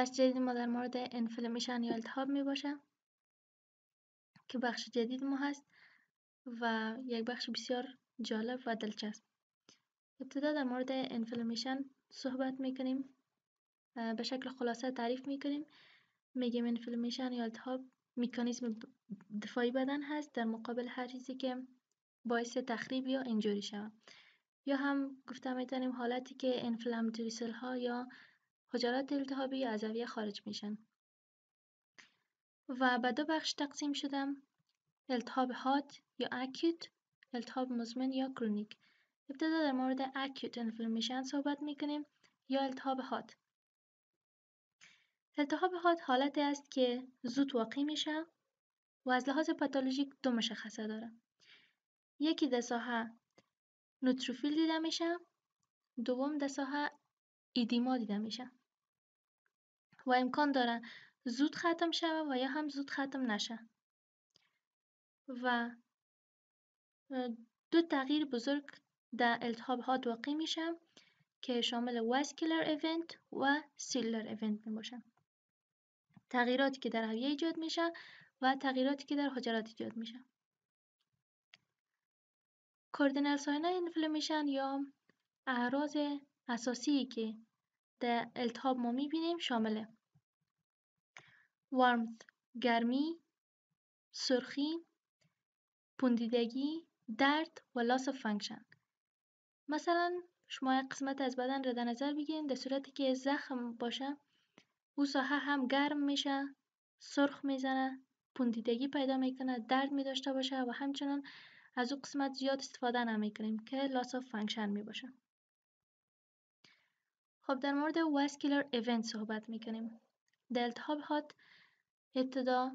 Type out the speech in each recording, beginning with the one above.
بخش جدید ما در مورد انفلمیشن یا التحاب می باشه که بخش جدید ما هست و یک بخش بسیار جالب و دلچسب ابتدا در مورد انفلمیشن صحبت می کنیم به شکل خلاصه تعریف می کنیم میگیم انفلمیشن یا التهاب میکانیزم دفاعی بدن هست در مقابل هر چیزی که باعث تخریب یا انجوری شود یا هم گفته میتونیم حالتی که انفلامتوری ها یا حجرات التهابی یا عضویه خارج میشن و به دو بخش تقسیم شدم التهاب هات یا اکیوت التهاب مزمن یا کرونیک ابتدا در مورد اکیوت انفلمیشن صحبت میکنیم یا التهاب هات. التهاب هات حالتی است که زود واقع میشه و از لحاظ پاتولوژیک دو مشخصه داره یکی در ساحه نوتروفیل دیده میشه دوم در ساحه ایدیما دیده میشه و امکان داره زود ختم شوه و یا هم زود ختم نشه و دو تغییر بزرگ در التهاب ها واقع میشه که شامل واسکولار ایونت و سیلر ایونت می تغییراتی که در حویه ایجاد میشه و تغییراتی که در حجرات ایجاد میشه کوردینال ساین انفلمیشن یا اعراض اساسی که التاب ما میبینیم شامل وارمت گرمی سرخی پوندیدگی درد و لاس اف فانکشن مثلا شما یک قسمت از بدن را در نظر بگیرید در صورتی که زخم باشه او ساحه هم گرم میشه سرخ میزنه پوندیدگی پیدا میکنه درد می داشته باشه و همچنان از او قسمت زیاد استفاده نمیکنیم که لاس اف فانکشن می خب در مورد واسکولار ایونت صحبت میکنیم دلتا هات ابتدا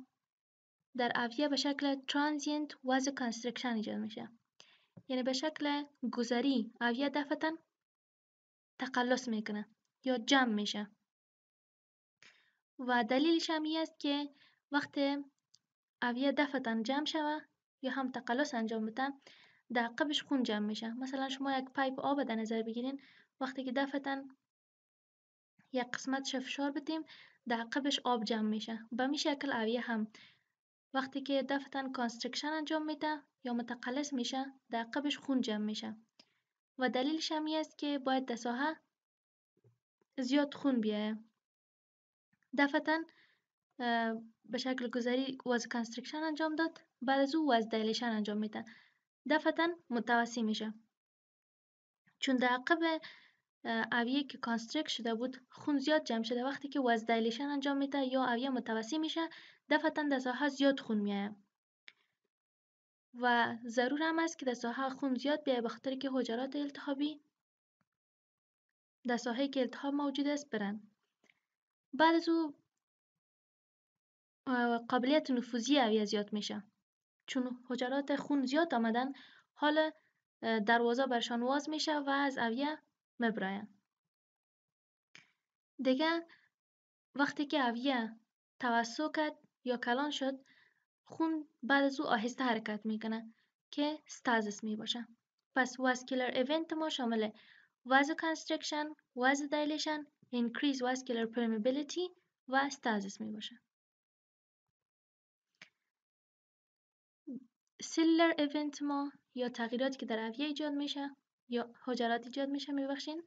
در اویه به شکل ترانزینت واز کانسترکشن ایجاد میشه یعنی به شکل گذری اویه دفتا تقلص میکنه یا جمع میشه و دلیلش هم است که وقت اویه دفتا جمع شوه یا هم تقلص انجام بدن در قبش خون جمع میشه مثلا شما یک پایپ آب در نظر بگیرین وقتی که دفتا یک قسمت فشار بدیم در عقبش آب جمع میشه به می شکل اویه هم وقتی که دفتن کانسترکشن انجام میده یا متقلص میشه در عقبش خون جمع میشه و دلیلش هم است که باید در زیاد خون بیایه دفتن به شکل گذری واز کانسترکشن انجام داد بعد از او واز دلیشن انجام میده دفتن متوسی میشه چون در اویه که کانسترکت شده بود خون زیاد جمع شده وقتی که واز دایلیشن انجام میده یا اویه متوسی میشه دفتن در ساحه زیاد خون میه و ضرور هم است که در ساحه خون زیاد بخاطر که حجرات التهابی در ساحه که التهاب موجود است برن بعد از او قابلیت نفوذی اویه زیاد میشه چون حجرات خون زیاد آمدن حالا دروازه برشان واز میشه و از اویه مبرایا دیگه وقتی که اویه توسع کرد یا کلان شد خون بعد از او آهسته حرکت میکنه که ستازس می باشه پس واسکولر ایونت ما شامل وزو کنسترکشن، وزو دایلیشن اینکریز واسکولر پرمیبیلیتی و ستازس می باشه سلر ایونت ما یا تغییراتی که در اویه ایجاد میشه یا حجرات ایجاد میشه میبخشین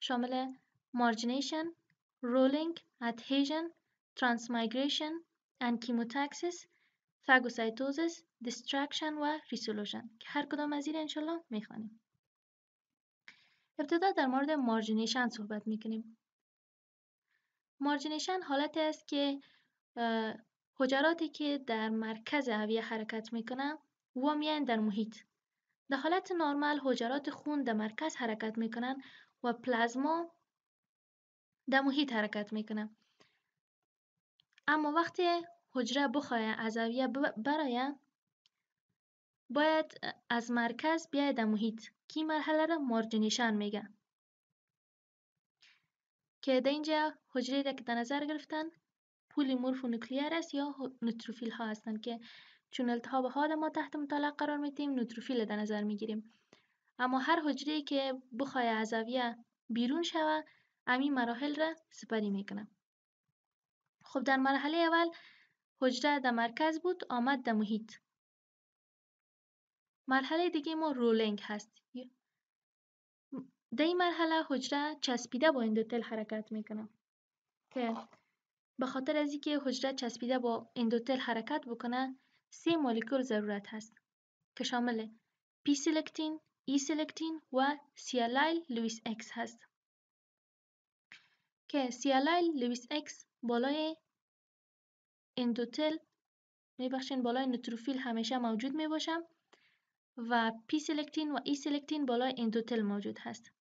شامل مارجینیشن رولینگ ادهیژن ترانسمایگریشن اند کیموتاکسیس فاگوسایتوزیس دیسترکشن و ریسولوشن که هر کدام از این انشالله میخوانیم ابتدا در مورد مارجینیشن صحبت میکنیم مارجینیشن حالتی است که حجراتی که در مرکز هویه حرکت میکنن و میان یعنی در محیط در حالت نرمال حجرات خون در مرکز حرکت میکنن و پلازما در محیط حرکت میکنه اما وقتی حجره بخواه از اویه برایه باید از مرکز بیاید در محیط که مرحله را مارجنیشن میگه که در اینجا حجره که در نظر گرفتن پولی و نوکلیر است یا نوتروفیل ها هستند که چون التهاب حاد ما تحت مطالعه قرار میتیم نوتروفیل در نظر میگیریم اما هر حجره که بخوای از بیرون شوه امی مراحل را سپری میکنه خب در مرحله اول حجره در مرکز بود آمد در محیط مرحله دیگه ما رولینگ هست در این مرحله حجره چسبیده با اندوتل حرکت میکنه که به خاطر از که حجره چسبیده با اندوتل حرکت بکنه سه مولکول ضرورت هست که شامل پی سلکتین، ای سلکتین و سیالایل لویس اکس هست که سیالایل لویس اکس بالای اندوتل میبخشین بالای نتروفیل همیشه موجود می باشم و پی سلکتین و ای سلکتین بالای اندوتل موجود هست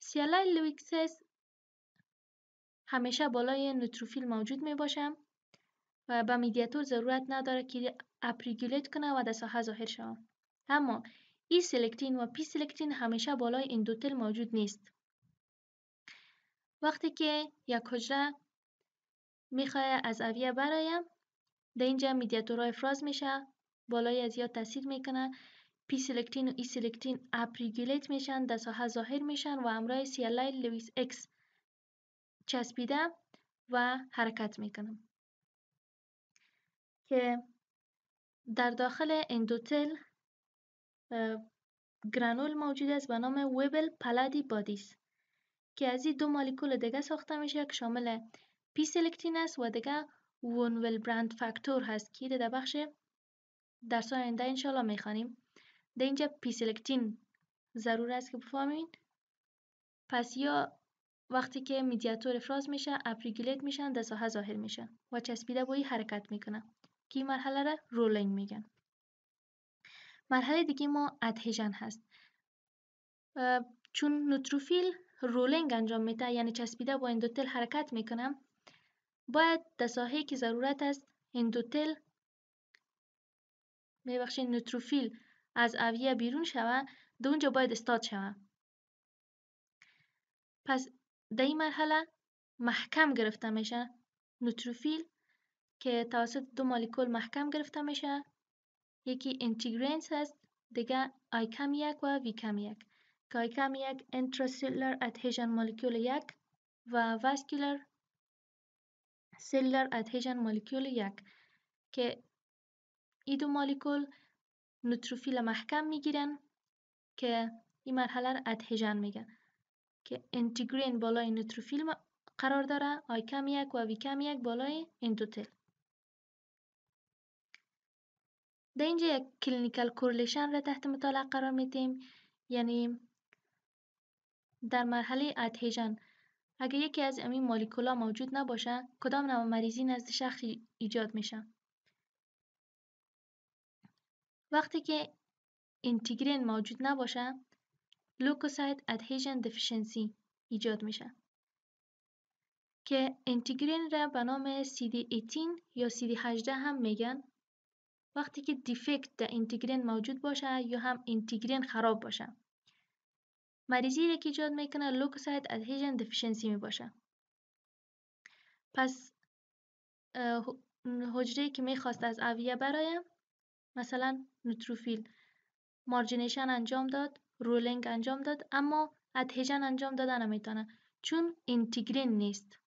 سیالایل لویس اکس همیشه بالای نتروفیل موجود می باشم و به ضرورت نداره که اپریگولیت کنه و در ساحه ظاهر شوه اما ای سلکتین و پی سلکتین همیشه بالای این دو موجود نیست وقتی که یک حجره میخواه از اویه برایم در اینجا میدیاتورها افراز میشه بالای از یا تاثیر میکنه پی سلکتین و ای سلکتین اپریگولیت میشن در ساحه ظاهر میشن و امرای سیالای لویس اکس چسبیده و حرکت میکنم که در داخل اندوتل گرانول موجود است به نام ویبل پلادی بادیس که از این دو مالیکول دیگه ساخته میشه که شامل پی سلکتین است و دیگه وونول برند فاکتور هست که در بخش درس آینده انشالله میخوانیم در اینجا پی سلکتین ضرور است که بفهمین پس یا وقتی که میدیاتور افراز میشه اپریگولیت میشن ساحه ظاهر میشن و چسبیده بایی حرکت میکنه که مرحله را رولینگ میگن مرحله دیگه ما ادهژن هست چون نوتروفیل رولینگ انجام میده یعنی چسبیده با اندوتل حرکت میکنم باید در که ضرورت است اندوتل میبخشی نوتروفیل از اویه بیرون شوه در اونجا باید استاد شوه پس در این مرحله محکم گرفته میشه نوتروفیل که توسط دو مالیکول محکم گرفته میشه یکی انتیگرینس هست دیگه آی یک و وی کم یک که آی یک مالیکول یک و واسکیلر سیلر ادهیجن مالیکول یک که این دو مالیکول نوتروفیل محکم میگیرن که این مرحله را ادهیجن میگن که انتیگرین بالای نوتروفیل قرار داره آی یک و وی یک بالای اندوتل در اینجا یک کلینیکال کورلیشن را تحت مطالعه قرار میدیم یعنی در مرحله ادهیژن اگر یکی از این مالیکولا موجود نباشه کدام نوع مریضی نزد شخص ایجاد میشه وقتی که انتیگرین موجود نباشه لوکوسایت ادهیژن دفیشنسی ایجاد میشه که انتیگرین را به نام CD18 یا CD18 هم میگن وقتی که دیفکت در اینتگرین موجود باشه یا هم اینتگرین خراب باشه مریضی را که ایجاد میکنه لوکوسایت ادهیژن دفیشنسی می باشه پس حجره که میخواست از اویه برایم مثلا نوتروفیل مارجینیشن انجام داد رولینگ انجام داد اما ادهیژن انجام دادن نمیتونه چون اینتیگرین نیست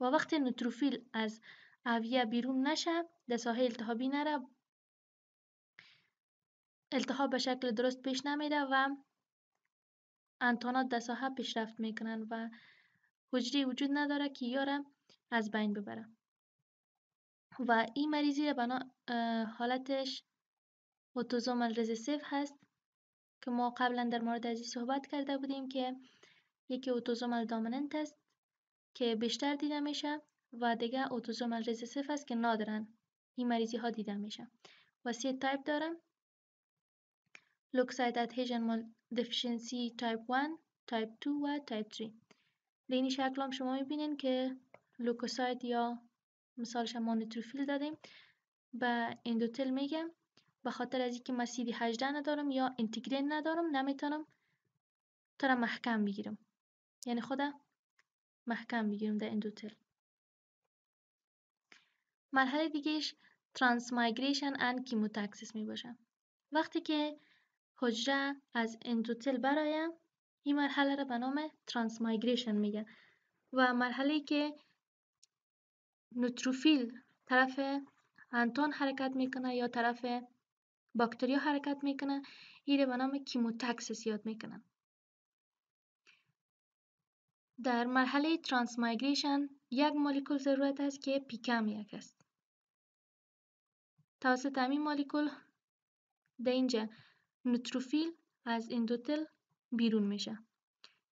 و وقتی نوتروفیل از اویه بیرون نشه در ساحل التهابی نره التهاب به شکل درست پیش نمیده و انتانات در ساحه پیشرفت میکنن و حجری وجود نداره که یاره از بین ببره و این مریضی بنا حالتش اوتوزومال رزیسیو هست که ما قبلا در مورد ازی صحبت کرده بودیم که یکی اوتوزومال دامننت است که بیشتر دیده میشه و دیگه اوتوزومال رزسیف است که نادرن این مریضی ها دیده میشه و سه تایپ دارم looks at adhesion deficiency type 1 type 2 و type 3 به این شکل هم شما میبینین که لوکوسایت یا مثالش مونوتروفیل دادیم به اندوتل میگم به خاطر از اینکه مسیری 18 ندارم یا انتگرین ندارم نمیتونم تا محکم بگیرم یعنی خودم محکم بگیرم در اندوتل مرحله دیگهش ترانس مایگریشن ان کیموتاکسیس می باشه وقتی که حجره از اندوتل برای این مرحله را به نام ترانس مایگریشن میگن و مرحله که نوتروفیل طرف انتون حرکت میکنه یا طرف باکتریا حرکت میکنه این به نام کیموتاکسیس یاد میکنن در مرحله ترانس مایگریشن یک مولکول ضرورت است که پیکم یک است توسط همین مولکول در اینجا نوتروفیل از اندوتل بیرون میشه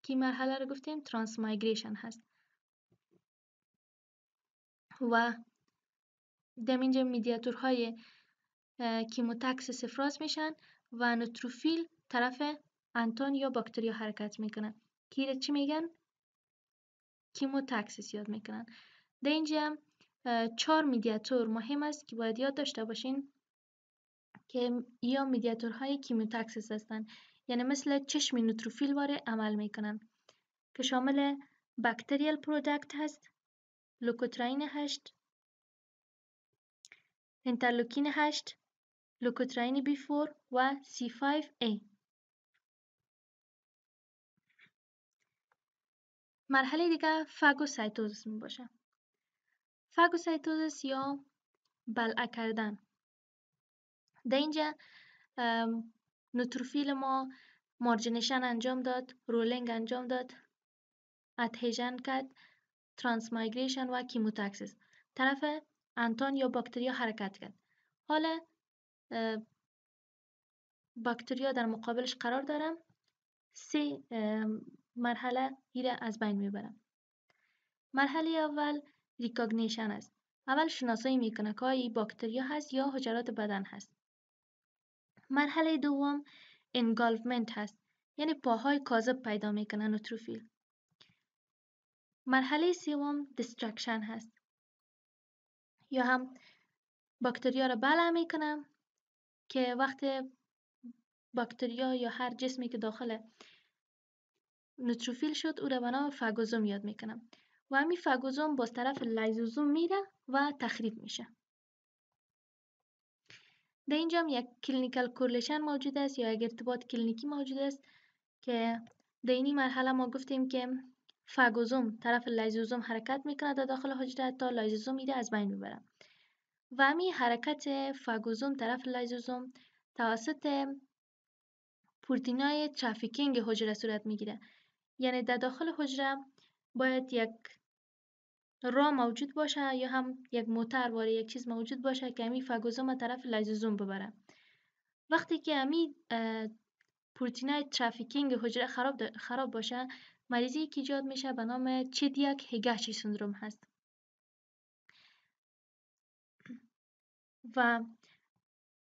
که مرحله رو گفتیم ترانس مایگریشن هست و در اینجا میدیاتورهای کیموتاکسس افراز میشن و نوتروفیل طرف انتون یا باکتریا حرکت میکنن که چی میگن کیموتاکسیس یاد میکنن در اینجا چهار میدیاتور مهم است که باید یاد داشته باشین که یا کیمیو کیموتاکسیس هستند یعنی مثل چشم واره عمل میکنن که شامل بکتریال پرودکت هست لوکوتراین هشت، انترلوکین هشت، لوکوتراین بی 4 و سی 5 ای. مرحله دیگه فاگوسایتوزیس می باشه فاگوسایتوزیس یا بلعه کردن در اینجا نوتروفیل ما مارجینیشن انجام داد رولنگ انجام داد اتهیژن کرد ترانسمایگریشن و کیموتاکسیس طرف انتان یا باکتریا حرکت کرد حالا باکتریا در مقابلش قرار دارم سه مرحله ایره از بین میبرم مرحله اول ریکاگنیشن است اول شناسایی میکنه که باکتریا هست یا حجرات بدن هست مرحله دوم انگالفمنت هست یعنی پاهای کاذب پیدا میکنن اتروفیل مرحله سوم دسترکشن هست یا هم باکتریا رو بلع میکنم که وقت باکتریا یا هر جسمی که داخل نوتروفیل شد او رو به نام یاد میکنم و همین فاگوزوم با طرف لایزوزوم میره و تخریب میشه در اینجا هم یک کلینیکل کورلیشن موجود است یا یک ارتباط کلینیکی موجود است که در اینی مرحله ما گفتیم که فاگوزوم طرف لایزوزوم حرکت میکنه در داخل حجره تا لایزوزوم ایده از بین میبره و همی حرکت فاگوزوم طرف لایزوزوم توسط پورتینای ترافیکینگ حجره صورت میگیره یعنی در داخل حجره باید یک را موجود باشه یا هم یک موتر واره یک چیز موجود باشه که همین فاگوزوم طرف لایزوزوم ببره وقتی که امی پروتینای ترافیکینگ حجره خراب, خراب باشه مریضی که ایجاد میشه به نام چیدیک هگاشی سندروم هست و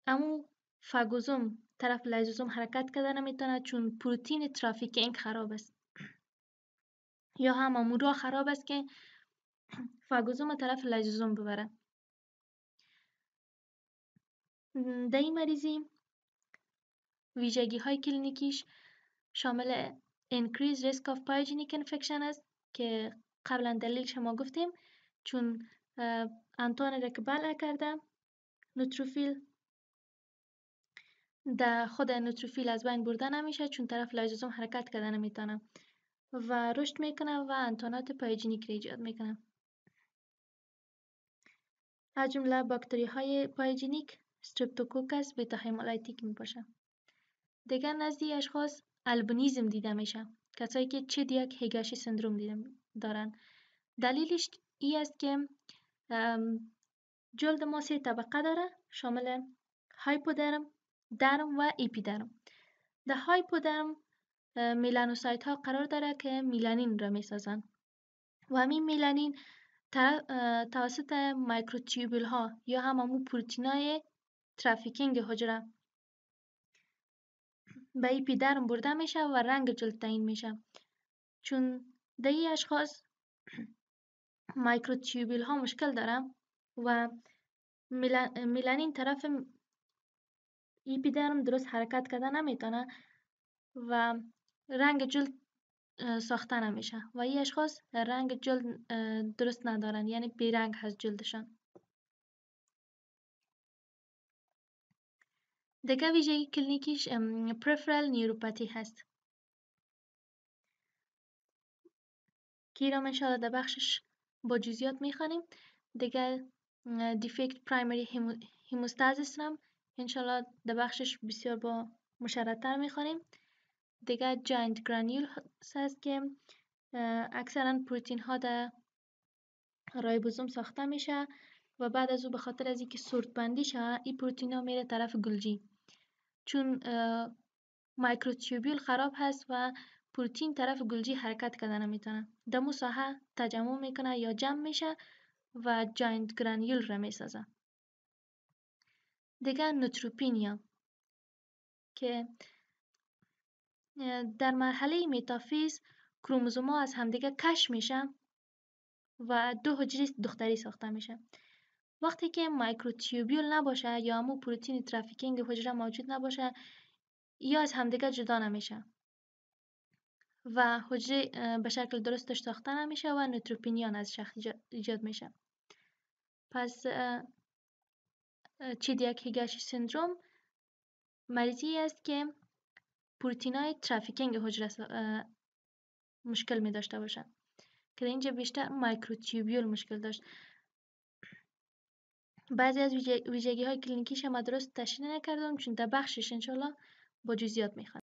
امو فاگوزوم طرف لایزوزوم حرکت کرده نمیتونه چون پروتین ترافیکینگ خراب است یا هم امو را خراب است که فاگوزوم طرف لجزوم ببره این مریضی ویژگی های کلینیکیش شامل increase risk of pyogenic infection است که قبلا دلیل شما گفتیم چون که بلع کرده نوتروفیل در خود نوتروفیل از بین برده نمیشه چون طرف لجزوم حرکت کرده نمیتونه و رشد میکنه و انتوانات پایجینیک را ایجاد میکنه از جمله های پایجینیک استرپتوکوکس می میباشه دیگر نزد اشخاص البینیزم دیده میشه کسایی که چه دیاک هگاشی سندروم دارن دلیلش ای است که جلد ما سه طبقه داره شامل هایپودرم درم و اپیدرم در هایپودرم میلانوسایت ها قرار داره که میلانین را میسازن و همین میلانین توسط مایکروتیوبیل ها یا همون پروتینای ترافیکینگ حجره به ای پی برده میشه و رنگ جلد تعیین میشه چون ده ای اشخاص مایکروتیوبیل ها مشکل داره و این طرف ایپیدرم درست حرکت کرده نمیتونه و رنگ جلد ساخته نمیشه و این اشخاص رنگ جلد درست ندارن یعنی بیرنگ هست جلدشان دیگه ویژگی کلینیکیش پرفرال نیروپاتی هست که را انشاءالله در بخشش با جزیات میخوانیم دیگه دیفکت پرایمری هیموستازیس هم انشاءالله در بخشش بسیار با تر میخوانیم دیگه جاینت گرانیول هست که اکثرا پروتین ها در رایبوزوم ساخته میشه و بعد از او به خاطر از اینکه سورت بندی شه این پروتین ها میره طرف گلجی چون مایکروتیوبیول خراب هست و پروتین طرف گلجی حرکت کردن میتونه مو ساحه تجمع میکنه یا جمع میشه و جاینت گرانیول را میسازه دیگه نوتروپینیا که در مرحله میتافیز، کروموزوما از همدیگه کش میشه و دو حجری دختری ساخته میشه وقتی که مایکروتیوبیول نباشه یا همو پروتین ترافیکینگ حجره موجود نباشه یا از همدیگه جدا نمیشه و حجره به شکل درستش ساخته نمیشه و نوتروپینیان از شخص ایجاد میشه پس چیدیاکیگاشی هیگاشی سندروم مریضی است که های ترافیکینگ حجره مشکل می داشته باشن که اینجا بیشتر مایکروتیوبیول مشکل داشت بعضی از ویژگی های کلینیکیش هم درست تشریح نکردم چون در بخشش انشالله با می خواهد.